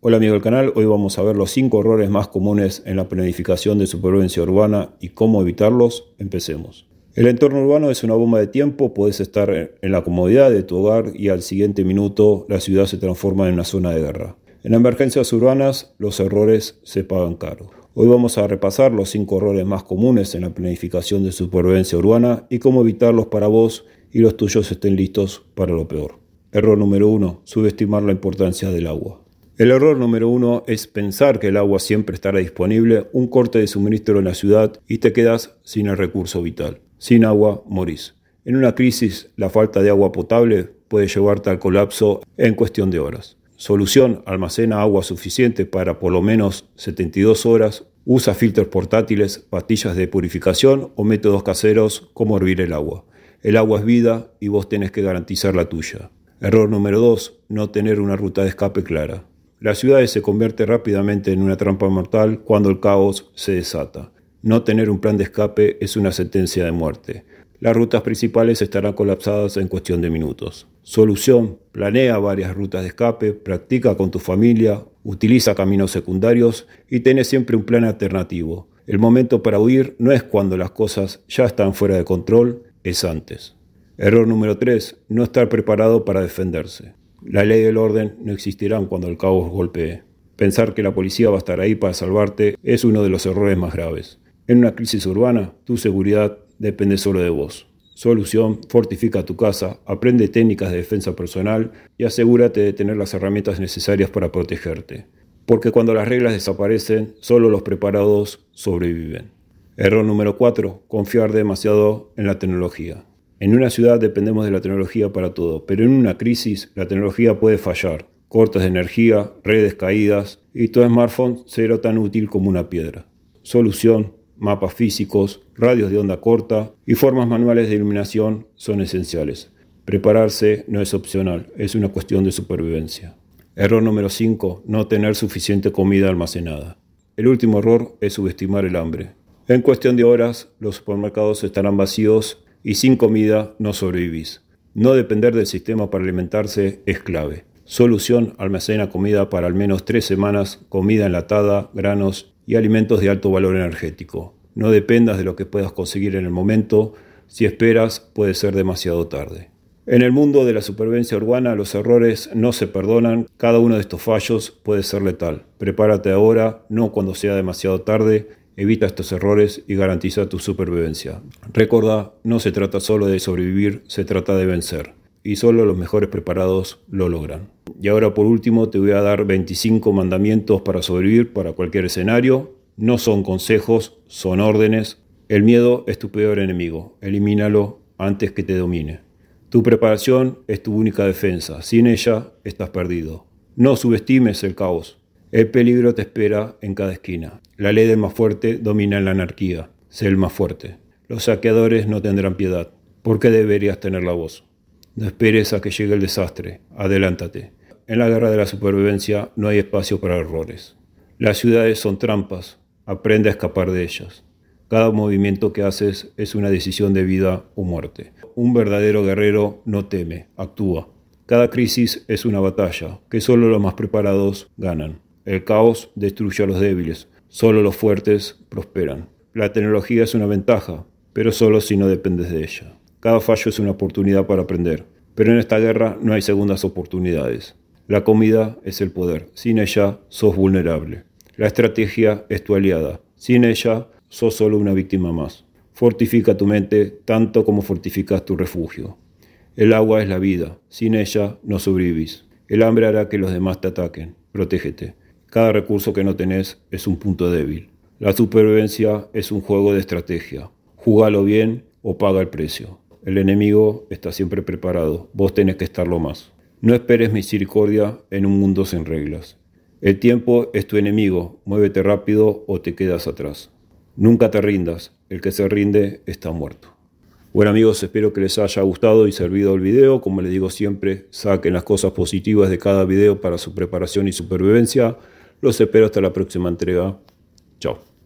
Hola amigos del canal, hoy vamos a ver los 5 errores más comunes en la planificación de supervivencia urbana y cómo evitarlos. Empecemos. El entorno urbano es una bomba de tiempo, puedes estar en la comodidad de tu hogar y al siguiente minuto la ciudad se transforma en una zona de guerra. En emergencias urbanas los errores se pagan caro. Hoy vamos a repasar los 5 errores más comunes en la planificación de supervivencia urbana y cómo evitarlos para vos y los tuyos estén listos para lo peor. Error número 1. Subestimar la importancia del agua. El error número uno es pensar que el agua siempre estará disponible, un corte de suministro en la ciudad y te quedas sin el recurso vital. Sin agua morís. En una crisis, la falta de agua potable puede llevarte al colapso en cuestión de horas. Solución, almacena agua suficiente para por lo menos 72 horas, usa filtros portátiles, pastillas de purificación o métodos caseros como hervir el agua. El agua es vida y vos tenés que garantizar la tuya. Error número dos, no tener una ruta de escape clara. La ciudad se convierte rápidamente en una trampa mortal cuando el caos se desata. No tener un plan de escape es una sentencia de muerte. Las rutas principales estarán colapsadas en cuestión de minutos. Solución. Planea varias rutas de escape, practica con tu familia, utiliza caminos secundarios y tenés siempre un plan alternativo. El momento para huir no es cuando las cosas ya están fuera de control, es antes. Error número 3. No estar preparado para defenderse. La ley del orden no existirán cuando el caos golpee. Pensar que la policía va a estar ahí para salvarte es uno de los errores más graves. En una crisis urbana, tu seguridad depende solo de vos. Solución, fortifica tu casa, aprende técnicas de defensa personal y asegúrate de tener las herramientas necesarias para protegerte. Porque cuando las reglas desaparecen, solo los preparados sobreviven. Error número 4. Confiar demasiado en la tecnología. En una ciudad dependemos de la tecnología para todo, pero en una crisis la tecnología puede fallar. Cortes de energía, redes caídas y todo smartphone será tan útil como una piedra. Solución, mapas físicos, radios de onda corta y formas manuales de iluminación son esenciales. Prepararse no es opcional, es una cuestión de supervivencia. Error número 5. No tener suficiente comida almacenada. El último error es subestimar el hambre. En cuestión de horas, los supermercados estarán vacíos y sin comida no sobrevivís. No depender del sistema para alimentarse es clave. Solución almacena comida para al menos tres semanas, comida enlatada, granos y alimentos de alto valor energético. No dependas de lo que puedas conseguir en el momento, si esperas puede ser demasiado tarde. En el mundo de la supervivencia urbana los errores no se perdonan, cada uno de estos fallos puede ser letal. Prepárate ahora, no cuando sea demasiado tarde, Evita estos errores y garantiza tu supervivencia. Recuerda, no se trata solo de sobrevivir, se trata de vencer. Y solo los mejores preparados lo logran. Y ahora por último te voy a dar 25 mandamientos para sobrevivir para cualquier escenario. No son consejos, son órdenes. El miedo es tu peor enemigo. Elimínalo antes que te domine. Tu preparación es tu única defensa. Sin ella estás perdido. No subestimes el caos. El peligro te espera en cada esquina. La ley del más fuerte domina en la anarquía. Sé el más fuerte. Los saqueadores no tendrán piedad. ¿Por qué deberías tener la voz? No esperes a que llegue el desastre. Adelántate. En la guerra de la supervivencia no hay espacio para errores. Las ciudades son trampas. Aprende a escapar de ellas. Cada movimiento que haces es una decisión de vida o muerte. Un verdadero guerrero no teme, actúa. Cada crisis es una batalla que solo los más preparados ganan. El caos destruye a los débiles, solo los fuertes prosperan. La tecnología es una ventaja, pero solo si no dependes de ella. Cada fallo es una oportunidad para aprender, pero en esta guerra no hay segundas oportunidades. La comida es el poder, sin ella sos vulnerable. La estrategia es tu aliada, sin ella sos solo una víctima más. Fortifica tu mente tanto como fortificas tu refugio. El agua es la vida, sin ella no sobrevivís. El hambre hará que los demás te ataquen, protégete. Cada recurso que no tenés es un punto débil. La supervivencia es un juego de estrategia. Júgalo bien o paga el precio. El enemigo está siempre preparado, vos tenés que estarlo más. No esperes misericordia en un mundo sin reglas. El tiempo es tu enemigo, muévete rápido o te quedas atrás. Nunca te rindas, el que se rinde está muerto. Bueno amigos, espero que les haya gustado y servido el video. Como les digo siempre, saquen las cosas positivas de cada video para su preparación y supervivencia. Los espero hasta la próxima entrega. Chao.